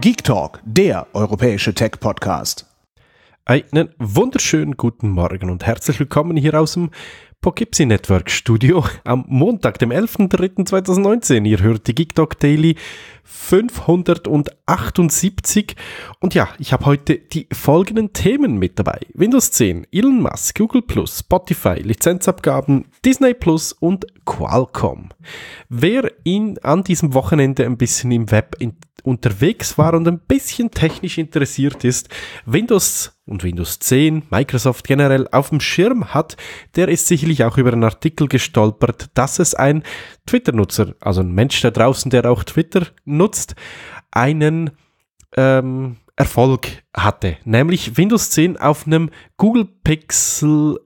Geek Talk, der europäische Tech-Podcast. Einen wunderschönen guten Morgen und herzlich willkommen hier aus dem Poughkeepsie Network Studio am Montag, dem 11.03.2019. Ihr hört die GigDog Daily 578 und ja, ich habe heute die folgenden Themen mit dabei. Windows 10, Elon Musk, Google Plus, Spotify, Lizenzabgaben, Disney Plus und Qualcomm. Wer ihn an diesem Wochenende ein bisschen im Web in unterwegs war und ein bisschen technisch interessiert ist, Windows und Windows 10, Microsoft generell auf dem Schirm hat, der ist sicherlich ich auch über einen Artikel gestolpert, dass es ein Twitter-Nutzer, also ein Mensch da draußen, der auch Twitter nutzt, einen ähm, Erfolg hatte, nämlich Windows 10 auf einem Google Pixel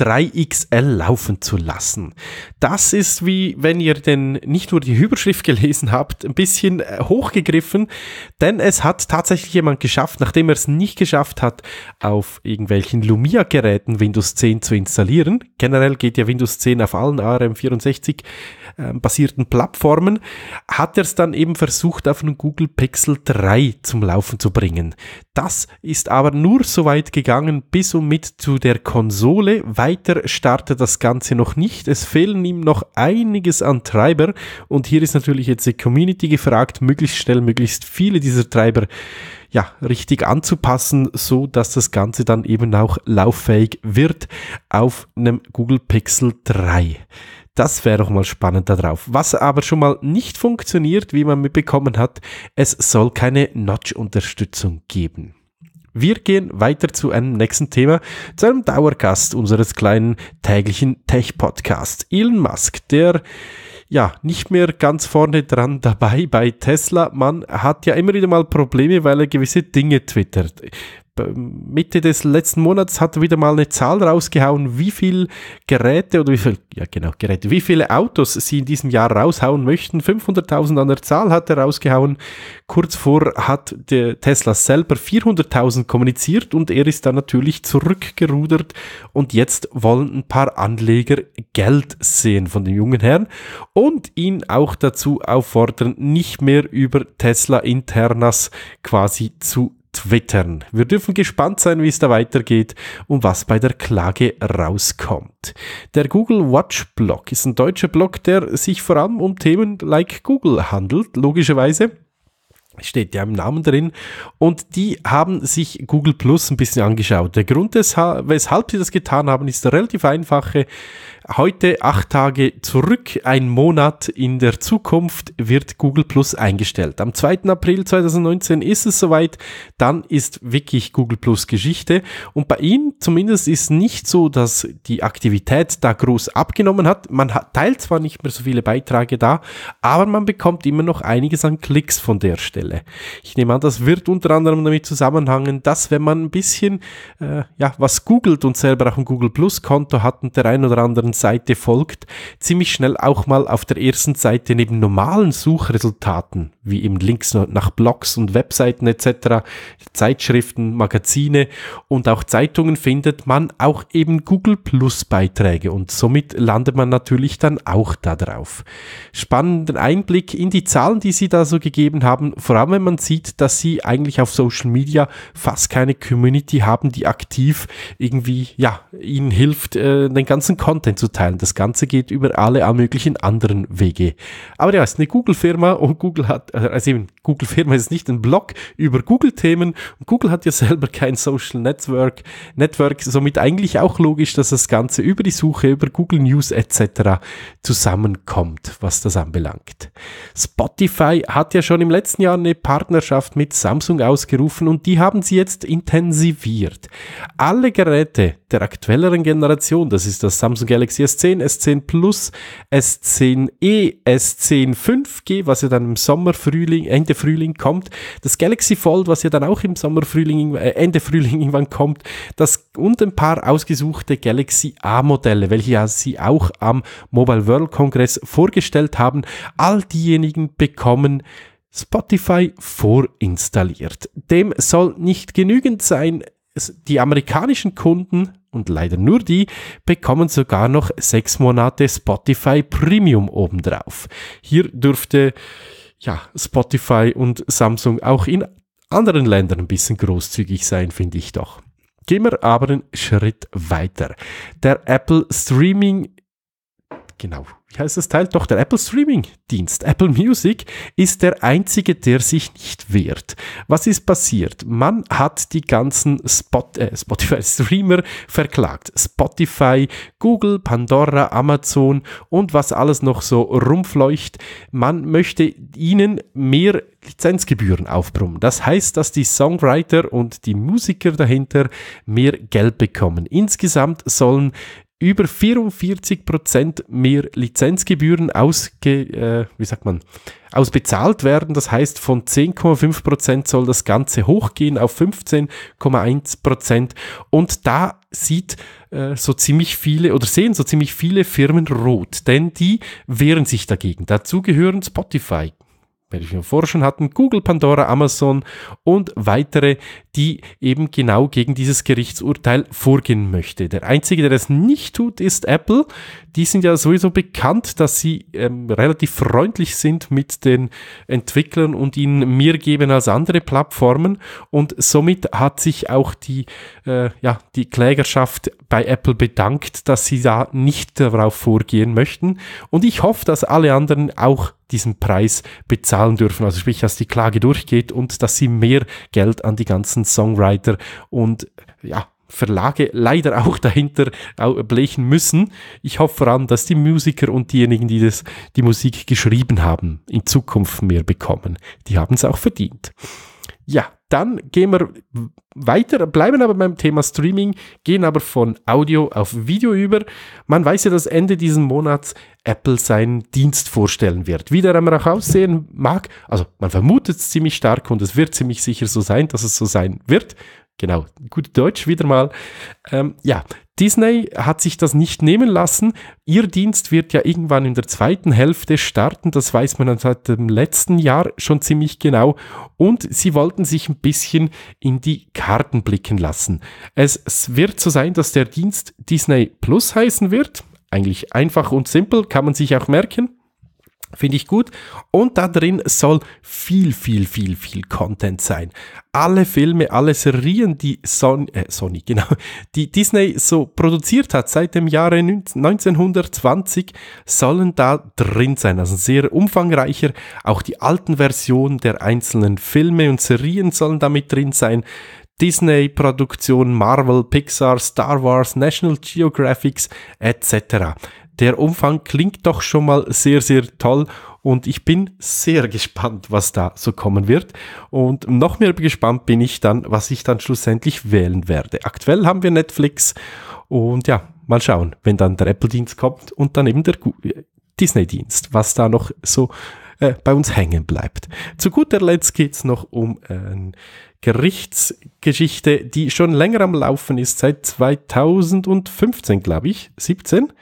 3XL laufen zu lassen. Das ist wie, wenn ihr denn nicht nur die Überschrift gelesen habt, ein bisschen äh, hochgegriffen, denn es hat tatsächlich jemand geschafft, nachdem er es nicht geschafft hat, auf irgendwelchen Lumia-Geräten Windows 10 zu installieren. Generell geht ja Windows 10 auf allen ARM64 ähm, basierten Plattformen, hat er es dann eben versucht, auf einen Google Pixel 3 zum Laufen zu bringen. Das ist aber nur so weit gegangen bis und mit zu der Konsole. Weiter startet das Ganze noch nicht. Es fehlen ihm noch einiges an Treiber und hier ist natürlich jetzt die Community gefragt, möglichst schnell, möglichst viele dieser Treiber ja, richtig anzupassen, so dass das Ganze dann eben auch lauffähig wird auf einem Google Pixel 3. Das wäre doch mal spannend darauf. Was aber schon mal nicht funktioniert, wie man mitbekommen hat, es soll keine Notch-Unterstützung geben. Wir gehen weiter zu einem nächsten Thema, zu einem Dauergast unseres kleinen täglichen Tech-Podcasts. Elon Musk, der ja, nicht mehr ganz vorne dran dabei bei Tesla. Man hat ja immer wieder mal Probleme, weil er gewisse Dinge twittert. Mitte des letzten Monats hat wieder mal eine Zahl rausgehauen, wie viele Geräte oder wie viel, ja genau, Geräte, wie viele Autos sie in diesem Jahr raushauen möchten. 500.000 an der Zahl hat er rausgehauen. Kurz vor hat der Tesla selber 400.000 kommuniziert und er ist dann natürlich zurückgerudert und jetzt wollen ein paar Anleger Geld sehen von dem jungen Herrn und ihn auch dazu auffordern, nicht mehr über Tesla Internas quasi zu twittern. Wir dürfen gespannt sein, wie es da weitergeht und was bei der Klage rauskommt. Der Google Watch Blog ist ein deutscher Blog, der sich vor allem um Themen like Google handelt, logischerweise steht ja im Namen drin. Und die haben sich Google Plus ein bisschen angeschaut. Der Grund, weshalb sie das getan haben, ist der relativ einfache. Heute, acht Tage zurück, ein Monat in der Zukunft, wird Google Plus eingestellt. Am 2. April 2019 ist es soweit. Dann ist wirklich Google Plus Geschichte. Und bei ihnen zumindest ist nicht so, dass die Aktivität da groß abgenommen hat. Man teilt zwar nicht mehr so viele Beiträge da, aber man bekommt immer noch einiges an Klicks von der Stelle. Stelle. Ich nehme an, das wird unter anderem damit zusammenhängen, dass wenn man ein bisschen äh, ja, was googelt und selber auch ein Google Plus Konto hat und der einen oder anderen Seite folgt, ziemlich schnell auch mal auf der ersten Seite neben normalen Suchresultaten, wie eben Links nach Blogs und Webseiten etc., Zeitschriften, Magazine und auch Zeitungen findet man auch eben Google Plus Beiträge und somit landet man natürlich dann auch da drauf. Spannenden Einblick in die Zahlen, die sie da so gegeben haben, vor allem wenn man sieht, dass sie eigentlich auf Social Media fast keine Community haben, die aktiv irgendwie, ja, ihnen hilft, äh, den ganzen Content zu teilen. Das Ganze geht über alle möglichen anderen Wege. Aber ja, es ist eine Google-Firma und Google hat, äh, also eben, Google-Firma ist nicht ein Blog über Google-Themen und Google hat ja selber kein Social Network, Network, somit eigentlich auch logisch, dass das Ganze über die Suche, über Google News etc. zusammenkommt, was das anbelangt. Spotify hat ja schon im letzten Jahr eine Partnerschaft mit Samsung ausgerufen und die haben sie jetzt intensiviert. Alle Geräte der aktuelleren Generation, das ist das Samsung Galaxy S10, S10 Plus, S10e, S10 5G, was ja dann im Sommer, Frühling, Ende Frühling kommt, das Galaxy Fold, was ja dann auch im Sommer, Frühling, äh, Ende Frühling irgendwann kommt, das und ein paar ausgesuchte Galaxy A-Modelle, welche ja sie auch am Mobile World Congress vorgestellt haben, all diejenigen bekommen Spotify vorinstalliert. Dem soll nicht genügend sein, die amerikanischen Kunden und leider nur die bekommen sogar noch sechs Monate Spotify Premium obendrauf. Hier dürfte ja Spotify und Samsung auch in anderen Ländern ein bisschen großzügig sein, finde ich doch. Gehen wir aber einen Schritt weiter. Der Apple Streaming genau, wie heißt das Teil? Doch, der Apple Streaming Dienst, Apple Music, ist der einzige, der sich nicht wehrt. Was ist passiert? Man hat die ganzen Spot, äh, Spotify Streamer verklagt. Spotify, Google, Pandora, Amazon und was alles noch so rumfleucht. Man möchte ihnen mehr Lizenzgebühren aufbrummen. Das heißt, dass die Songwriter und die Musiker dahinter mehr Geld bekommen. Insgesamt sollen über 44 mehr Lizenzgebühren ausge, äh, wie sagt man, ausbezahlt werden. Das heißt, von 10,5 soll das Ganze hochgehen auf 15,1 Und da sieht äh, so ziemlich viele oder sehen so ziemlich viele Firmen rot, denn die wehren sich dagegen. Dazu gehören Spotify, werde wir forschen hatten, Google, Pandora, Amazon und weitere, die eben genau gegen dieses Gerichtsurteil vorgehen möchte. Der einzige, der das nicht tut, ist Apple. Die sind ja sowieso bekannt, dass sie ähm, relativ freundlich sind mit den Entwicklern und ihnen mehr geben als andere Plattformen. Und somit hat sich auch die, äh, ja, die Klägerschaft bei Apple bedankt, dass sie da nicht darauf vorgehen möchten. Und ich hoffe, dass alle anderen auch diesen Preis bezahlen dürfen. Also sprich, dass die Klage durchgeht und dass sie mehr Geld an die ganzen Songwriter und ja, Verlage leider auch dahinter blechen müssen. Ich hoffe vor allem, dass die Musiker und diejenigen, die das, die Musik geschrieben haben, in Zukunft mehr bekommen. Die haben es auch verdient. Ja, dann gehen wir weiter, bleiben aber beim Thema Streaming, gehen aber von Audio auf Video über. Man weiß ja, dass Ende diesen Monats Apple seinen Dienst vorstellen wird. Wie der immer auch aussehen mag, also man vermutet es ziemlich stark und es wird ziemlich sicher so sein, dass es so sein wird. Genau, gut Deutsch wieder mal. Ähm, ja, Disney hat sich das nicht nehmen lassen. Ihr Dienst wird ja irgendwann in der zweiten Hälfte starten. Das weiß man seit dem letzten Jahr schon ziemlich genau. Und sie wollten sich ein bisschen in die Karten blicken lassen. Es wird so sein, dass der Dienst Disney Plus heißen wird. Eigentlich einfach und simpel, kann man sich auch merken. Finde ich gut. Und da drin soll viel, viel, viel, viel Content sein. Alle Filme, alle Serien, die Son äh, Sony, genau, die Disney so produziert hat seit dem Jahre 1920, sollen da drin sein. Also sehr umfangreicher. Auch die alten Versionen der einzelnen Filme und Serien sollen damit drin sein. Disney-Produktion, Marvel, Pixar, Star Wars, National Geographics etc der Umfang klingt doch schon mal sehr, sehr toll und ich bin sehr gespannt, was da so kommen wird. Und noch mehr gespannt bin ich dann, was ich dann schlussendlich wählen werde. Aktuell haben wir Netflix und ja, mal schauen, wenn dann der Apple-Dienst kommt und dann eben der äh, Disney-Dienst, was da noch so äh, bei uns hängen bleibt. Zu guter Letzt geht es noch um ein äh, Gerichtsgeschichte, die schon länger am Laufen ist, seit 2015, glaube ich, 17.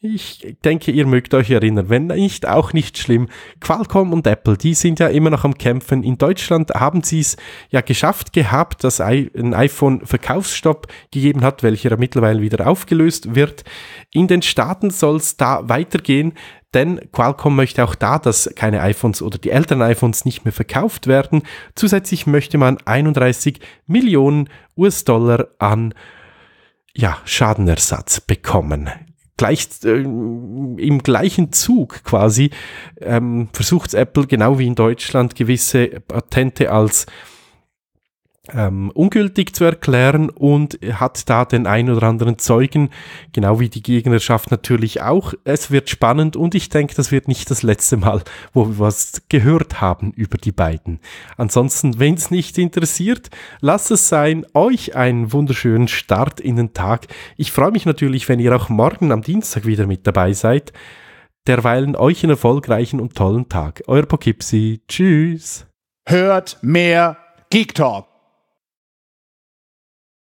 Ich denke, ihr mögt euch erinnern. Wenn nicht, auch nicht schlimm. Qualcomm und Apple, die sind ja immer noch am Kämpfen. In Deutschland haben sie es ja geschafft gehabt, dass ein iPhone Verkaufsstopp gegeben hat, welcher mittlerweile wieder aufgelöst wird. In den Staaten soll es da weitergehen denn Qualcomm möchte auch da, dass keine iPhones oder die älteren iPhones nicht mehr verkauft werden. Zusätzlich möchte man 31 Millionen US-Dollar an ja, Schadenersatz bekommen gleich, äh, im gleichen Zug quasi ähm, versucht Apple genau wie in Deutschland gewisse Patente als ähm, ungültig zu erklären und hat da den ein oder anderen Zeugen, genau wie die Gegnerschaft natürlich auch. Es wird spannend und ich denke, das wird nicht das letzte Mal, wo wir was gehört haben über die beiden. Ansonsten, wenn es nicht interessiert, lasst es sein. Euch einen wunderschönen Start in den Tag. Ich freue mich natürlich, wenn ihr auch morgen am Dienstag wieder mit dabei seid. Derweilen euch einen erfolgreichen und tollen Tag. Euer Pokipsi. Tschüss. Hört mehr Geek Talk.